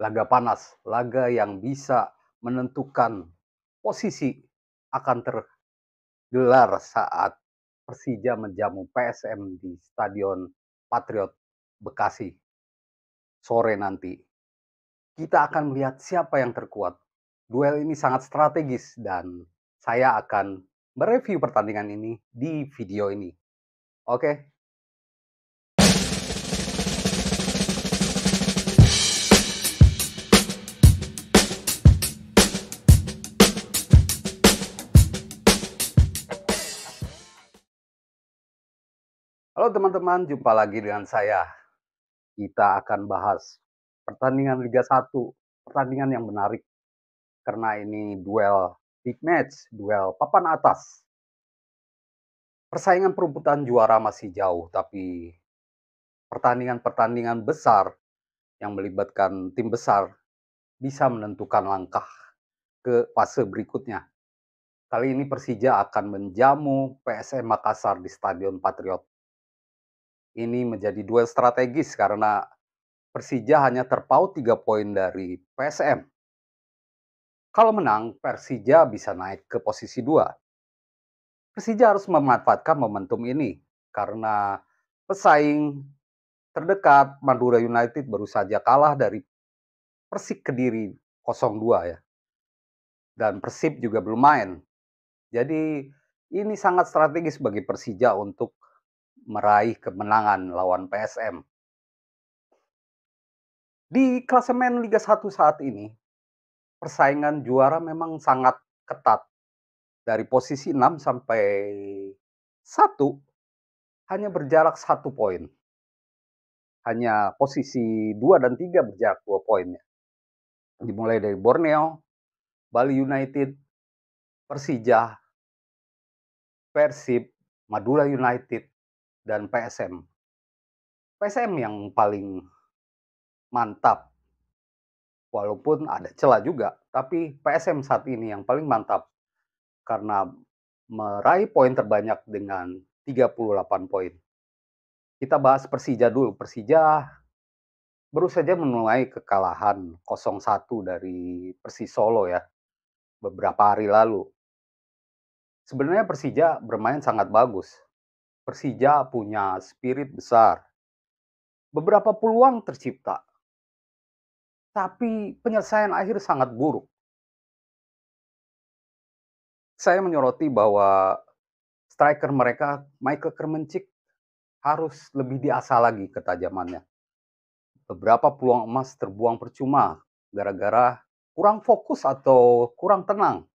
laga panas, laga yang bisa menentukan posisi akan tergelar saat Persija menjamu PSM di Stadion Patriot Bekasi sore nanti. Kita akan melihat siapa yang terkuat. Duel ini sangat strategis dan saya akan mereview pertandingan ini di video ini. Oke, Halo teman-teman, jumpa lagi dengan saya. Kita akan bahas pertandingan Liga 1, pertandingan yang menarik. Karena ini duel big match, duel papan atas. Persaingan perebutan juara masih jauh, tapi pertandingan-pertandingan besar yang melibatkan tim besar bisa menentukan langkah ke fase berikutnya. Kali ini Persija akan menjamu PSM Makassar di Stadion Patriot ini menjadi duel strategis karena Persija hanya terpaut tiga poin dari PSM. Kalau menang, Persija bisa naik ke posisi dua. Persija harus memanfaatkan momentum ini karena pesaing terdekat Madura United baru saja kalah dari Persik Kediri 0 ya. Dan Persib juga belum main. Jadi ini sangat strategis bagi Persija untuk meraih kemenangan lawan PSM. Di klasemen Liga 1 saat ini, persaingan juara memang sangat ketat. Dari posisi 6 sampai 1 hanya berjarak satu poin. Hanya posisi 2 dan 3 berjarak 2 poin. Ya. Dimulai dari Borneo, Bali United, Persija, Persib, Madura United, dan PSM. PSM yang paling mantap. Walaupun ada celah juga, tapi PSM saat ini yang paling mantap karena meraih poin terbanyak dengan 38 poin. Kita bahas Persija dulu. Persija baru saja menuai kekalahan 0-1 dari Persis Solo ya beberapa hari lalu. Sebenarnya Persija bermain sangat bagus, Persija punya spirit besar. Beberapa peluang tercipta. Tapi penyelesaian akhir sangat buruk. Saya menyoroti bahwa striker mereka Michael Kermencik harus lebih diasah lagi ketajamannya. Beberapa peluang emas terbuang percuma gara-gara kurang fokus atau kurang tenang.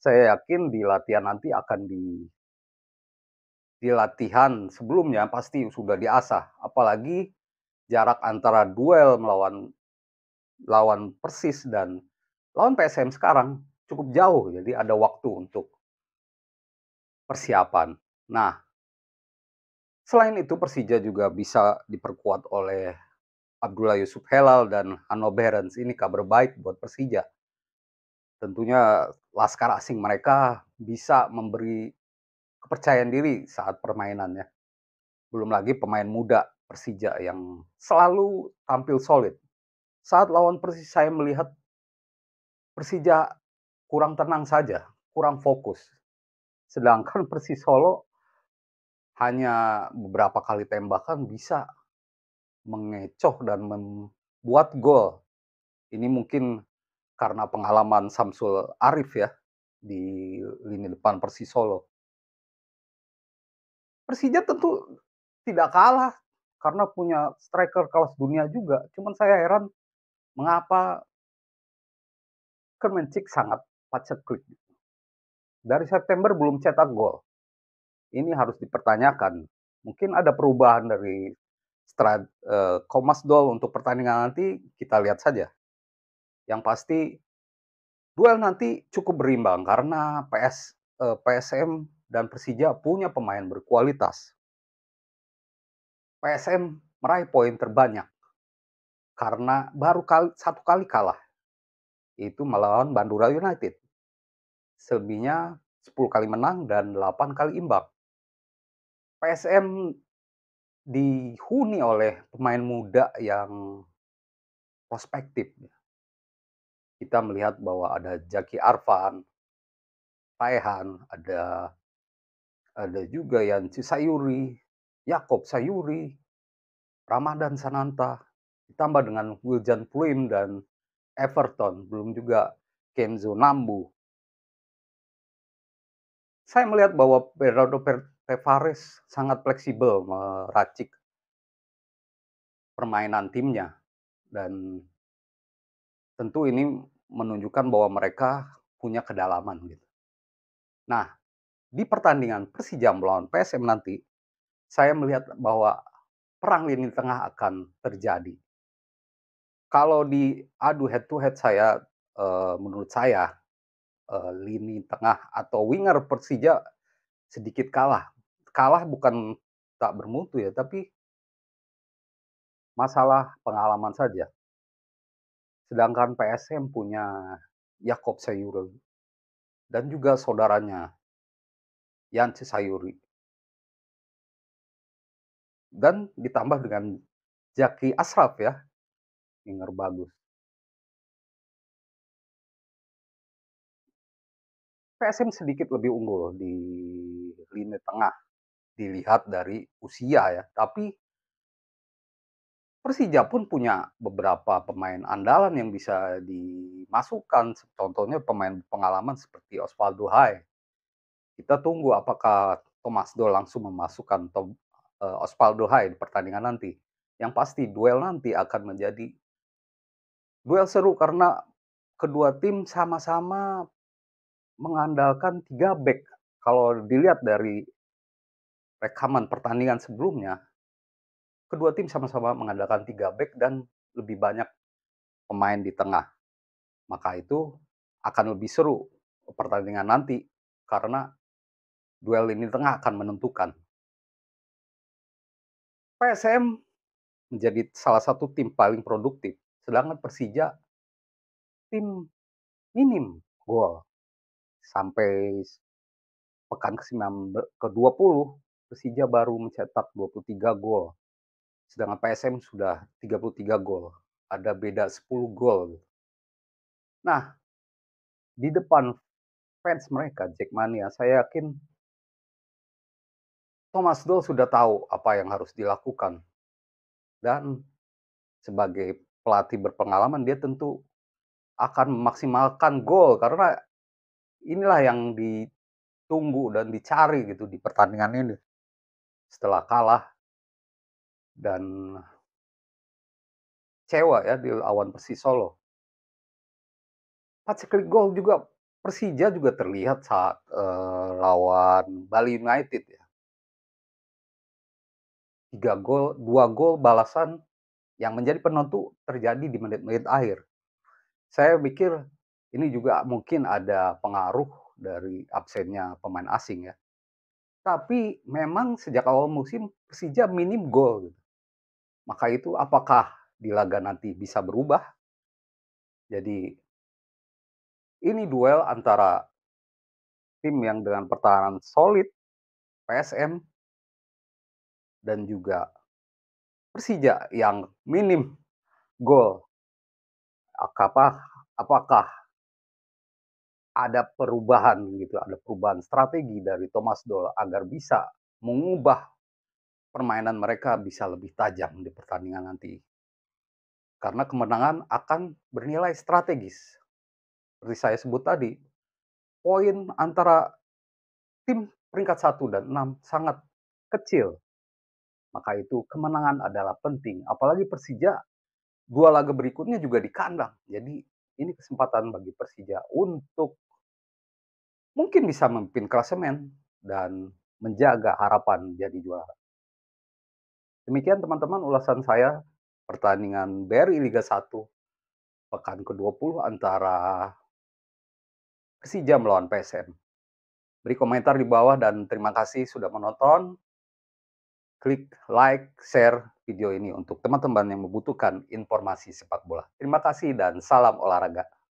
Saya yakin di latihan nanti akan di di latihan sebelumnya pasti sudah diasah. Apalagi jarak antara duel melawan lawan Persis dan lawan PSM sekarang cukup jauh. Jadi ada waktu untuk persiapan. Nah, selain itu Persija juga bisa diperkuat oleh Abdullah Yusuf Helal dan Hano Berens. Ini kabar baik buat Persija. Tentunya laskar asing mereka bisa memberi kepercayaan diri saat permainannya. Belum lagi pemain muda Persija yang selalu tampil solid. Saat lawan Persis saya melihat Persija kurang tenang saja, kurang fokus. Sedangkan Persis Solo hanya beberapa kali tembakan bisa mengecoh dan membuat gol. Ini mungkin karena pengalaman Samsul Arif ya di lini depan Persis Solo. Persija tentu tidak kalah karena punya striker kelas dunia juga. Cuman saya heran mengapa Kermencik sangat pacet klik. Gitu. Dari September belum cetak gol. Ini harus dipertanyakan. Mungkin ada perubahan dari strat, uh, eh, Komas Dol untuk pertandingan nanti kita lihat saja. Yang pasti duel nanti cukup berimbang karena PS eh, PSM dan Persija punya pemain berkualitas. PSM meraih poin terbanyak karena baru kali, satu kali kalah. Itu melawan Bandura United. Selebihnya 10 kali menang dan 8 kali imbang. PSM dihuni oleh pemain muda yang prospektif. Kita melihat bahwa ada Jaki Arfan, Raihan, ada ada juga yang Sayuri, Yakob Sayuri, Ramadan Sananta, ditambah dengan Wiljan Pluim dan Everton, belum juga Kenzo Nambu. Saya melihat bahwa Bernardo Tavares sangat fleksibel meracik permainan timnya dan tentu ini menunjukkan bahwa mereka punya kedalaman gitu. Nah, di pertandingan Persija melawan PSM nanti, saya melihat bahwa perang lini tengah akan terjadi. Kalau di adu head to head saya, eh, menurut saya eh, lini tengah atau winger Persija sedikit kalah. Kalah bukan tak bermutu ya, tapi masalah pengalaman saja. Sedangkan PSM punya Yakob Sayuri dan juga saudaranya Yance Sayuri. Dan ditambah dengan Jaki Asraf ya, winger bagus. PSM sedikit lebih unggul di lini tengah dilihat dari usia ya, tapi Persija pun punya beberapa pemain andalan yang bisa dimasukkan. Contohnya pemain pengalaman seperti Osvaldo Hai kita tunggu apakah Thomas Doll langsung memasukkan Tom, uh, Osvaldo Hai di pertandingan nanti. Yang pasti duel nanti akan menjadi duel seru karena kedua tim sama-sama mengandalkan tiga back. Kalau dilihat dari rekaman pertandingan sebelumnya, kedua tim sama-sama mengandalkan tiga back dan lebih banyak pemain di tengah. Maka itu akan lebih seru pertandingan nanti karena duel ini tengah akan menentukan. PSM menjadi salah satu tim paling produktif, sedangkan Persija tim minim gol. Sampai pekan ke 20 ke-20 Persija baru mencetak 23 gol. Sedangkan PSM sudah 33 gol. Ada beda 10 gol. Nah, di depan fans mereka Jackmania, saya yakin Thomas Doll sudah tahu apa yang harus dilakukan. Dan sebagai pelatih berpengalaman, dia tentu akan memaksimalkan gol karena inilah yang ditunggu dan dicari gitu di pertandingan ini. Setelah kalah dan cewa ya di lawan Persis Solo. klik gol juga Persija juga terlihat saat uh, lawan Bali United ya tiga gol, dua gol balasan yang menjadi penentu terjadi di menit-menit akhir. Saya pikir ini juga mungkin ada pengaruh dari absennya pemain asing ya. Tapi memang sejak awal musim Persija minim gol. Gitu. Maka itu apakah di laga nanti bisa berubah? Jadi ini duel antara tim yang dengan pertahanan solid PSM dan juga Persija yang minim gol. Apakah apakah ada perubahan gitu, ada perubahan strategi dari Thomas Doll agar bisa mengubah permainan mereka bisa lebih tajam di pertandingan nanti. Karena kemenangan akan bernilai strategis. Seperti saya sebut tadi, poin antara tim peringkat 1 dan 6 sangat kecil maka itu kemenangan adalah penting. Apalagi Persija dua laga berikutnya juga di kandang. Jadi ini kesempatan bagi Persija untuk mungkin bisa memimpin klasemen dan menjaga harapan jadi juara. Demikian teman-teman ulasan saya pertandingan BRI Liga 1 pekan ke-20 antara Persija melawan PSM. Beri komentar di bawah dan terima kasih sudah menonton klik like, share video ini untuk teman-teman yang membutuhkan informasi sepak bola. Terima kasih dan salam olahraga.